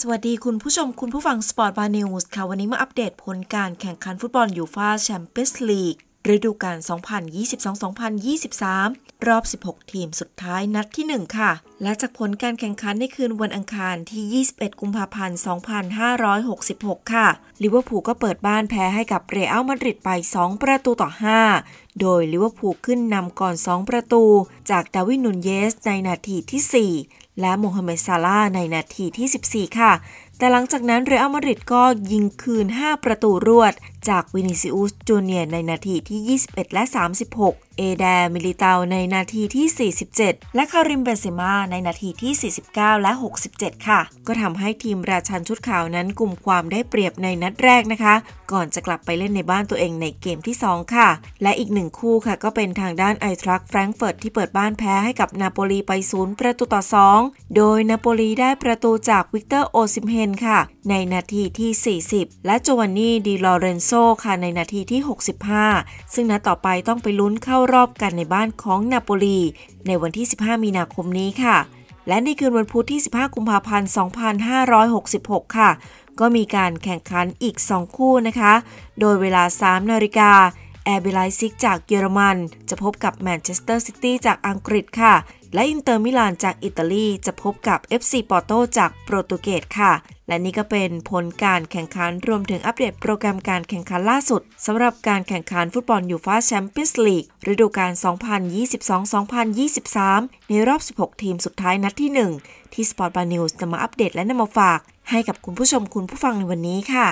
สวัสดีคุณผู้ชมคุณผู้ฟังสปร์ตบาร์นิวส์ค่ะ วันนี้มาอัปเดตผลการแข่งขันฟุตบอลยูฟ่าแชมเปี้ยนส์ลีกฤดูกาล2022-2023 รอบ 16 ทีมสุดท้ายนัดที่ 1 ค่ะ และจากผลการแข่งขันในคืนวันอังคารที่ 21 กุมภาพันธ์ 2566 ค่ะลิเวอร์พูลก็เปิดบ้านแพ้ให้กับเรอัลมาดริดไป 2 ประตูต่อ 5 โดยลิเวอร์พูลขึ้นนำก่อน 2 ประตู จากดาวินนุนเยสในนาทีที่ 4และโมฮัมเหม็ดซาลาในนาทีที่ 14 ค่ะแต่หลังจากนั้นเรอัลมาดริดก็ยิงคืน 5 ประตูรวด จากวินิซิอุสจูเนียในนาทีที่ 21 และ 36 เอเดมิลิเตาในนาทีที่ 47 และคาริมเบนเซมาในนาทีที่ 49 และ 67 ค่ะ ก็ทำให้ทีมราชันชุดขาวนั้นกลุ่มความได้เปรียบในนัดแรกนะคะ ก่อนจะกลับไปเล่นในบ้านตัวเองในเกมที่ 2 ค่ะ และอีกหนึ่งคู่ค่ะ ก็เป็นทางด้านไอทรักแฟรงเฟิร์ตที่เปิดบ้านแพ้ให้กับนาโปลีไป0ประตูต่อ2 โดยนาโปลีได้ประตูจากวิกเตอร์โอซิมเฮนค่ะ ในนาทีที่ 40 และโจวานนี่ดีลอเรนโซค่ะ ในนาทีที่ 65 ซึ่งนัดต่อไปต้องไปลุ้นเข้ารอบกันในบ้านของนาโปลี ในวันที่ 15 มีนาคมนี้ค่ะ และในคืนวันพุธที่ 15 กุมภาพันธ์ 2566 ค่ะ ก็มีการแข่งขันอีก 2 คู่นะคะ โดยเวลา 3 นาฬิกาแอร์เบลไลซิกจากเยอรมัน จะพบกับแมนเชสเตอร์ซิตี้จากอังกฤษค่ะ และอินเตอร์มิลานจากอิตาลีจะพบกับ FC ปอร์โตจากโปรตุเกสค่ะ และนี่ก็เป็นผลการแข่งขันรวมถึงอัปเดตโปรแกรมการแข่งขันล่าสุดสำหรับการแข่งขันฟุตบอลยูฟาแชมเปี้ยนส์ลีกฤดูกาล2022-2023 ในรอบ 16 ทีมสุดท้ายนัดที่ 1 ที่สปอร์ตบาร์นิวส์จะมาอัปเดตและนำมาฝากให้กับคุณผู้ชมคุณผู้ฟังในวันนี้ค่ะ